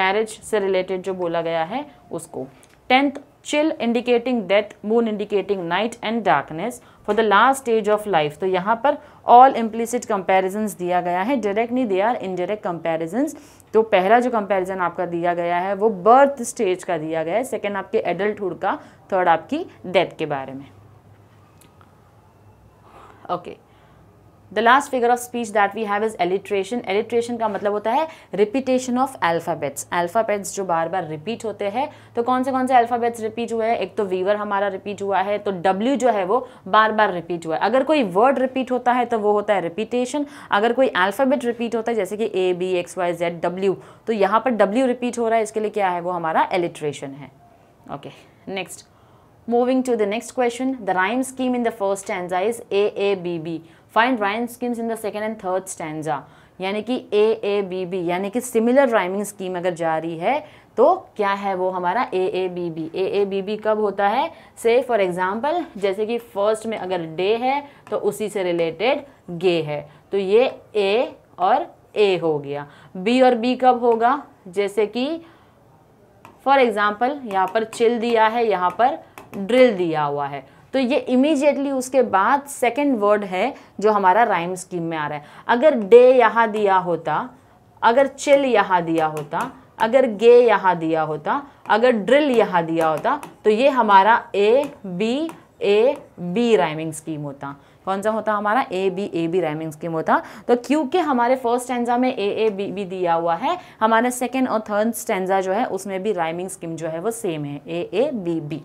मैरिज से रिलेटेड जो बोला गया है उसको tenth chill indicating death moon indicating night and darkness for the last stage of life तो यहाँ पर ऑल इम्प्लीसिड कंपेरिजन दिया गया है डायरेक्ट नहीं दिया इनडायरेक्ट कंपेरिजन तो पहला जो कंपेरिजन आपका दिया गया है वो बर्थ स्टेज का दिया गया है सेकेंड आपके एडल्टहुड का थर्ड आपकी डेथ के बारे में okay okay. The last figure of speech that we have is alliteration alliteration का मतलब होता है रिपीटेशन ऑफ अल्फ़ाबेट्स अल्फ़ाबेट्स जो बार बार रिपीट होते हैं तो कौन से कौन से अल्फ़ाबेट्स रिपीट हुए हैं एक तो वीवर हमारा रिपीट हुआ है तो डब्ल्यू जो है वो बार बार रिपीट हुआ है अगर कोई वर्ड रिपीट होता है तो वो होता है रिपीटेशन अगर कोई अल्फ़ाबेट रिपीट होता है जैसे कि A B X Y Z W तो यहाँ पर डब्ल्यू रिपीट हो रहा है इसके लिए क्या है वो हमारा एलिट्रेशन है okay next moving to the next question the rhyme scheme in the first stanza is A A B B find rhyme schemes in the second and third stanza यानी कि ए ए बी बी यानी कि similar rhyming scheme अगर जारी है तो क्या है वो हमारा A A B B A A B B कब होता है से फॉर एग्जाम्पल जैसे कि फर्स्ट में अगर डे है तो उसी से रिलेटेड गे है तो ये ए और ए हो गया बी और बी कब होगा जैसे कि फॉर एग्ज़ाम्पल यहाँ पर चिल दिया है यहाँ पर ड्रिल दिया हुआ है तो ये इमीजिएटली उसके बाद सेकेंड वर्ड है जो हमारा राइम स्कीम में आ रहा है अगर डे यहाँ दिया होता अगर चिल यहाँ दिया होता अगर गे यहाँ दिया होता अगर ड्रिल यहाँ दिया होता तो ये हमारा A B A B rhyming scheme होता कौन सा होता हमारा A B A B rhyming scheme होता तो क्योंकि हमारे फर्स्ट स्टैंडा में ए ए बी बी दिया हुआ है हमारा सेकेंड और थर्ड स्टैंडा जो है उसमें भी राइमिंग स्कीम जो है वो सेम है A A B B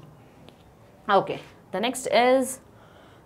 okay The next is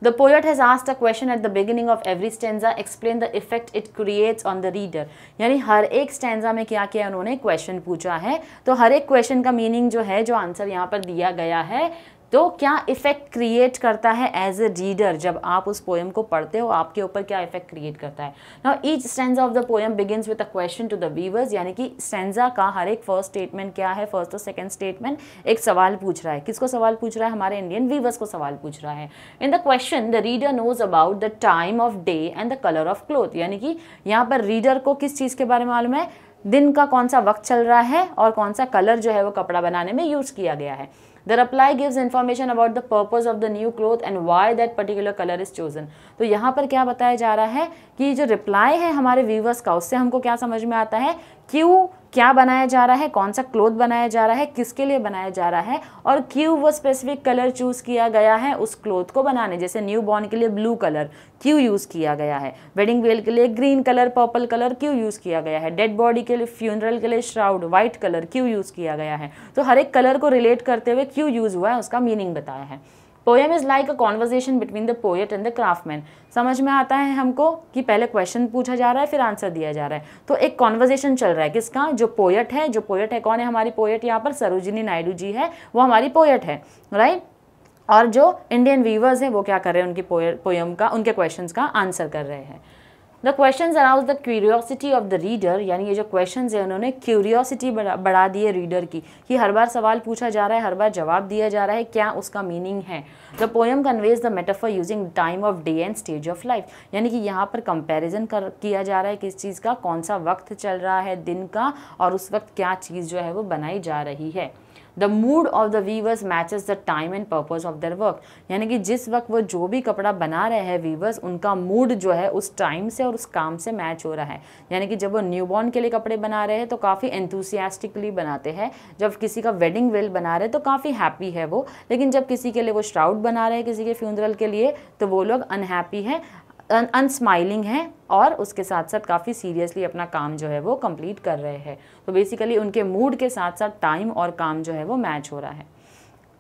the poet has asked a question at the beginning of every stanza. Explain the effect it creates on the reader. यानी हर एक stanza में क्या किया उन्होंने question पूछा है तो हर एक question का meaning जो है जो answer यहाँ पर दिया गया है तो क्या इफ़ेक्ट क्रिएट करता है एज ए रीडर जब आप उस पोएम को पढ़ते हो आपके ऊपर क्या इफेक्ट क्रिएट करता है ना each stanza of the poem begin with a question to the weavers यानी कि स्टेंजा का हर एक फर्स्ट स्टेटमेंट क्या है फर्स्ट और सेकंड स्टेटमेंट एक सवाल पूछ रहा है किसको सवाल पूछ रहा है हमारे इंडियन वीवर्स को सवाल पूछ रहा है in the question the reader knows about the time of day and the colour of cloth यानी कि यहाँ पर रीडर को किस चीज़ के बारे में मालूम है दिन का कौन सा वक्त चल रहा है और कौन सा कलर जो है वो कपड़ा बनाने में यूज़ किया गया है the reply gives information about the purpose of the new cloth and why that particular colour is chosen तो यहाँ पर क्या बताया जा रहा है कि जो रिप्लाई है हमारे व्यूवर्स का उससे हमको क्या समझ में आता है क्यों क्या बनाया जा रहा है कौन सा क्लोथ बनाया जा रहा है किसके लिए बनाया जा रहा है और क्यों वो स्पेसिफिक कलर चूज़ किया गया है उस क्लोथ को बनाने जैसे न्यू बॉर्न के लिए ब्लू कलर क्यों यूज़ किया गया है वेडिंग वेल के लिए ग्रीन कलर पर्पल कलर क्यों यूज़ किया गया है डेड बॉडी के लिए फ्यूनरल के लिए श्राउड व्हाइट कलर क्यों यूज़ किया गया है तो हर एक कलर को रिलेट करते हुए क्यों यूज़ हुआ है उसका मीनिंग बताया है poem is like a conversation between the poet and the craftsman समझ में आता है हमको कि पहले क्वेश्चन पूछा जा रहा है फिर आंसर दिया जा रहा है तो एक कॉन्वर्जेशन चल रहा है किसका जो पोएट है जो पोएट है कौन है हमारी पोएट यहाँ पर सरोजिनी नायडू जी है वो हमारी पोएट है राइट और जो इंडियन वीवर्स हैं वो क्या कर रहे हैं उनकी पोएम का उनके क्वेश्चंस का आंसर कर रहे हैं the question arouse the curiosity of the reader यानी ये जो क्वेश्चन है उन्होंने क्यूरियोसिटी बढ़ा, बढ़ा दी है रीडर की कि हर बार सवाल पूछा जा रहा है हर बार जवाब दिया जा रहा है क्या उसका मीनिंग है the poem conveys the metaphor using time of day and stage of life यानी कि यहाँ पर कंपेरिजन कर किया जा रहा है किस चीज़ का कौन सा वक्त चल रहा है दिन का और उस वक्त क्या चीज़ जो है वो बनाई जा रही है the mood of the weavers matches the time and purpose of their work यानी कि जिस वक्त वो जो भी कपड़ा बना रहे हैं वीवर्स उनका मूड जो है उस टाइम से और उस काम से मैच हो रहा है यानी कि जब वो न्यूबॉर्न के लिए कपड़े बना रहे हैं तो काफ़ी एंथुसियास्टिकली बनाते हैं जब किसी का वेडिंग वेल बना रहे तो काफ़ी हैप्पी है वो लेकिन जब किसी के लिए वो श्राउड बना रहे हैं किसी के फ्यूनरल के लिए तो वो लोग अनहैप्पी हैं अनस्माइलिंग हैं और उसके साथ साथ काफ़ी सीरियसली अपना काम जो है वो कंप्लीट कर रहे हैं तो बेसिकली उनके मूड के साथ साथ टाइम और काम जो है वो मैच हो रहा है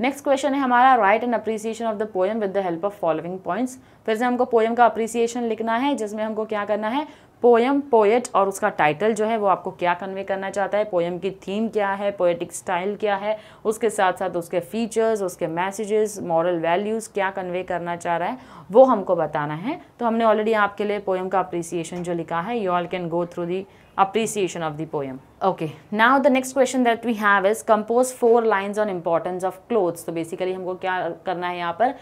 नेक्स्ट क्वेश्चन है हमारा write and appreciation of the poem with the help of following points फिर से हमको पोएम का अप्रिसिएशन लिखना है जिसमें हमको क्या करना है पोयम पोएट और उसका टाइटल जो है वो आपको क्या कन्वे करना चाहता है पोयम की थीम क्या है पोएटिक स्टाइल क्या है उसके साथ साथ उसके फीचर्स उसके मैसेजेस मॉरल वैल्यूज़ क्या कन्वे करना चाह रहा है वो हमको बताना है तो हमने ऑलरेडी आपके लिए पोएम का अप्रिसिएशन जो लिखा है you all can go through the appreciation of the poem okay now the next question that we have is compose four lines on importance of clothes तो बेसिकली हमको क्या करना है यहाँ पर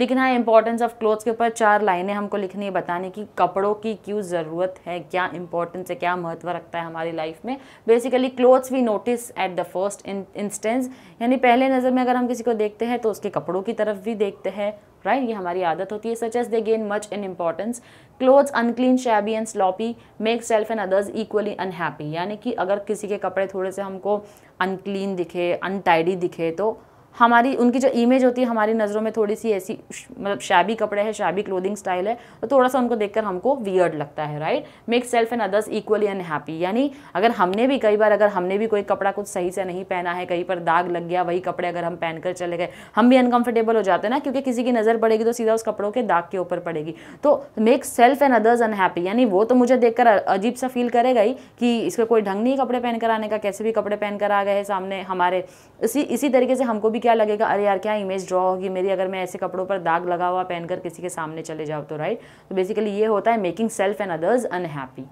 लिखना है इंपॉर्टेंस ऑफ क्लोथ्स के ऊपर चार लाइनें हमको लिखनी है बताने की कपड़ों की क्यों ज़रूरत है क्या इंपॉर्टेंस है क्या महत्व रखता है हमारी लाइफ में basically clothes we notice at the first instance यानी पहले नज़र में अगर हम किसी को देखते हैं तो उसके कपड़ों की तरफ भी देखते हैं राइट right? ये हमारी आदत होती है such as they gain much in importance clothes unclean shabby and sloppy make self and others equally unhappy यानी कि अगर किसी के कपड़े थोड़े से हमको अनक्लीन दिखे अनटाइडी दिखे तो हमारी उनकी जो इमेज होती है हमारी नज़रों में थोड़ी सी ऐसी मतलब शाबी कपड़े हैं शाबी क्लोथिंग स्टाइल है तो थोड़ा सा उनको देखकर हमको वियर्ड लगता है right make self and others equally and happy यानी अगर हमने भी कई बार अगर हमने भी कोई कपड़ा कुछ सही से नहीं पहना है कहीं पर दाग लग गया वही कपड़े अगर हम कर चले गए हम भी अनकंफर्टेबल हो जाते हैं ना क्योंकि किसी की नज़र पड़ेगी तो सीधा उस कपड़ों के दाग के ऊपर पड़ेगी तो make self and others unhappy यानी वो तो मुझे देखकर अजीब सा फील करेगा ही कि इसका कोई ढंग नहीं कपड़े पहनकर आने का कैसे भी कपड़े पहनकर आ गए सामने हमारे इसी इसी तरीके से हमको भी क्या लगेगा अरे यार क्या इमेज ड्रॉ होगी मेरी अगर मैं ऐसे कपड़ों पर दाग लगा हुआ पहनकर किसी के सामने चले जाओ तो राइट तो बेसिकली ये होता है making self and others unhappy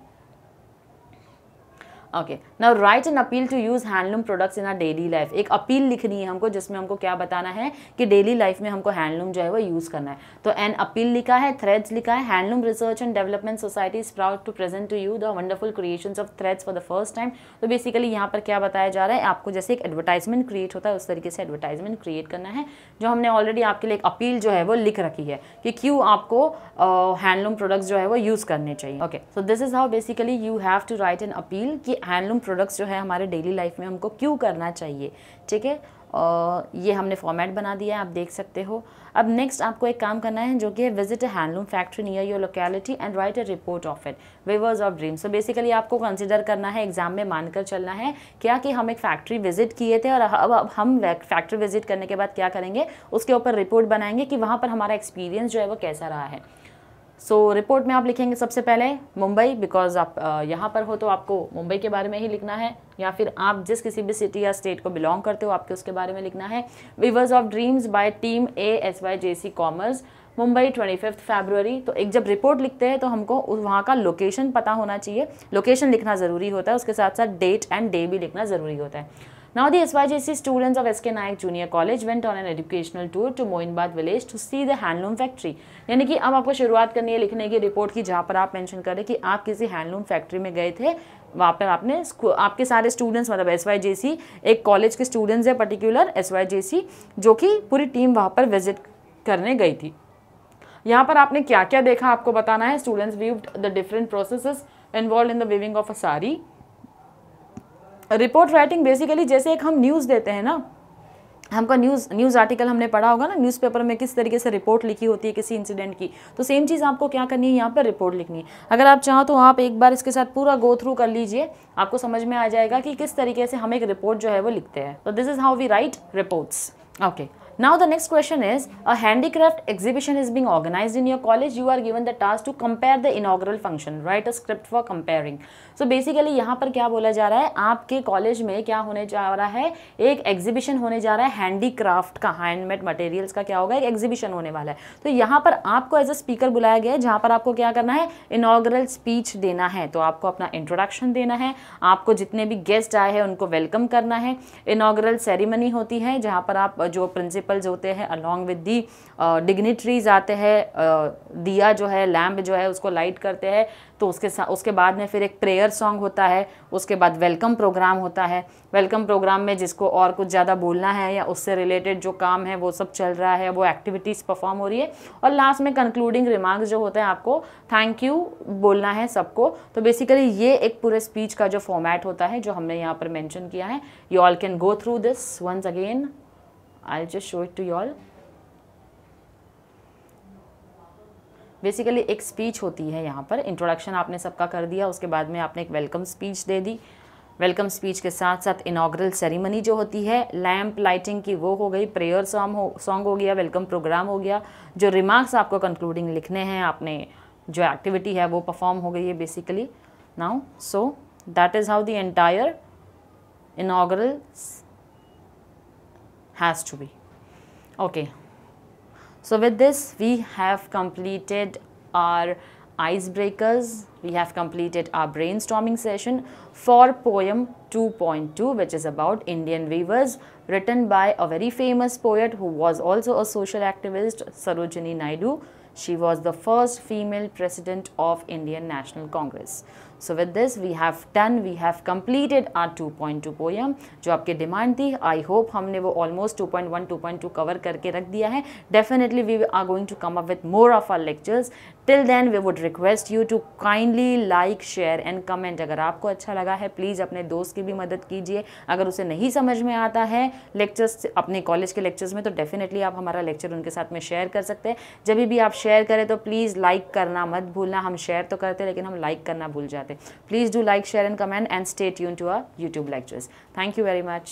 okay now write an appeal to use handloom products in our daily life एक अपील लिखनी है हमको जिसमें हमको क्या बताना है कि डेली लाइफ में हमको हैंडलूम जो है वो यूज़ करना है तो एन अपील लिखा है थ्रेड्स लिखा है handloom research and development society is proud to present to you the wonderful creation of threads for the first time तो बेसिकली यहाँ पर क्या बताया जा रहा है आपको जैसे एक एडवर्टाइजमेंट क्रिएट होता है उस तरीके से एडवर्टाइजमेंट क्रिएट करना है जो हमने ऑलरेडी आपके लिए एक अपील जो है वो लिख रखी है कि क्यों आपको हैंडलूम प्रोडक्ट्स जो है वो यूज़ करने चाहिए okay so this is how basically you have to write an appeal कि हैंडलूम प्रोडक्ट्स जो है हमारे डेली लाइफ में हमको क्यों करना चाहिए ठीक है और ये हमने फॉर्मेट बना दिया है आप देख सकते हो अब नेक्स्ट आपको एक काम करना है जो कि है visit a handloom factory near your locality and write a report of it weavers of dream so basically आपको कंसिडर करना है एग्जाम में मानकर चलना है क्या कि हम एक फैक्ट्री विजिट किए थे और अब अब हम फैक्ट्री विजिट करने के बाद क्या करेंगे उसके ऊपर रिपोर्ट बनाएंगे कि वहाँ पर हमारा एक्सपीरियंस जो है वो कैसा रहा है सो so, रिपोर्ट में आप लिखेंगे सबसे पहले मुंबई बिकॉज आप यहाँ पर हो तो आपको मुंबई के बारे में ही लिखना है या फिर आप जिस किसी भी सिटी या स्टेट को बिलोंग करते हो आपके उसके बारे में लिखना है weavers of dreams by team A S Y J C commerce Mumbai twenty fifth February तो एक जब रिपोर्ट लिखते हैं तो हमको वहाँ का लोकेशन पता होना चाहिए लोकेशन लिखना ज़रूरी होता है उसके साथ साथ डेट एंड डे भी लिखना ज़रूरी होता है Now the SYJC students of SK Nayak Junior College went on an educational tour to Moinbad village to see the handloom factory. यानी कि अब आपको शुरुआत करनी है लिखने की रिपोर्ट की जहाँ पर आप मेंशन करें कि आप किसी हैंडलूम फैक्ट्री में गए थे वहाँ पर आपने आपके सारे स्टूडेंट्स मतलब एस एक कॉलेज के स्टूडेंट्स हैं पर्टिकुलर एस जो कि पूरी टीम वहाँ पर विजिट करने गई थी यहाँ पर आपने क्या क्या देखा आपको बताना है students view the different processes involve in the weaving of a sari report writing basically जैसे एक हम न्यूज़ देते हैं ना हमका न्यूज़ न्यूज़ आर्टिकल हमने पढ़ा होगा ना न्यूज़पेपर में किस तरीके से रिपोर्ट लिखी होती है किसी इंसिडेंट की तो सेम चीज़ आपको क्या करनी है यहाँ पर रिपोर्ट लिखनी है अगर आप चाहो तो आप एक बार इसके साथ पूरा गो थ्रू कर लीजिए आपको समझ में आ जाएगा कि किस तरीके से हम एक रिपोर्ट जो है वो लिखते हैं तो this is how we write reports okay Now the next question is a handicraft exhibition is being organized in your college you are given the task to compare the inaugural function write a script for comparing सो basically यहाँ पर क्या बोला जा रहा है आपके college में क्या होने जा रहा है एक एग्जीबिशन होने जा रहा है हैंडीक्राफ्ट का हैंडमेड मटेरियल्स का क्या होगा एक एग्जीबिशन होने वाला है तो यहाँ पर आपको एज अ स्पीकर बुलाया गया है जहाँ पर आपको क्या करना है इनाग्रल स्पीच देना है तो आपको अपना इंट्रोडक्शन देना है आपको जितने भी गेस्ट आए हैं उनको वेलकम करना है इनाग्रल सेरेमनी होती है जहाँ पर आप जो प्रिंसिपल्स होते हैं अलॉन्ग विद दी डिग्नेटरीज आते हैं uh, दिया जो है लैम्प जो है उसको लाइट करते हैं तो उसके साथ उसके बाद में फिर एक प्रेयर सॉन्ग होता है उसके बाद वेलकम प्रोग्राम होता है वेलकम प्रोग्राम में जिसको और कुछ ज़्यादा बोलना है या उससे रिलेटेड जो काम है वो सब चल रहा है वो एक्टिविटीज़ परफॉर्म हो रही है और लास्ट में कंक्लूडिंग रिमार्क्स जो होते हैं आपको थैंक यू बोलना है सबको तो बेसिकली ये एक पूरे स्पीच का जो फॉर्मेट होता है जो हमने यहाँ पर मैंशन किया है you all can go through this once again I just show it to you all basically एक स्पीच होती है यहाँ पर इंट्रोडक्शन आपने सबका कर दिया उसके बाद में आपने एक वेलकम स्पीच दे दी वेलकम स्पीच के साथ साथ इनाग्रल सेरेमनी जो होती है लैम्प लाइटिंग की वो हो गई प्रेयर सॉन्ग हो सॉन्ग हो गया वेलकम प्रोग्राम हो गया जो रिमार्क्स आपको कंक्लूडिंग लिखने हैं आपने जो एक्टिविटी है वो परफॉर्म हो गई है basically now so that is how the entire inaugural has to be okay So with this, we have completed our icebreakers. We have completed our brainstorming session for poem 2.2 which is about Indian weavers written by a very famous poet who was also a social activist Sarojini Naidu. She was the first female president of Indian National Congress. So with this we have done we have completed our two point two poem जो आपके demand थी I hope हमने वो almost two point one two cover करके रख दिया है definitely we are going to come up with more of our lectures till then we would request you to kindly like share and comment अगर आपको अच्छा लगा है प्लीज़ अपने दोस्त की भी मदद कीजिए अगर उसे नहीं समझ में आता है लेक्चर्स अपने कॉलेज के लेक्चर्स में तो डेफिनेटली आप हमारा लेक्चर उनके साथ में शेयर कर सकते हैं जब भी आप शेयर करें तो प्लीज़ लाइक करना मत भूलना हम शेयर तो करते लेकिन हम लाइक करना भूल जाते please do like share and comment and stay यून to our YouTube lectures thank you very much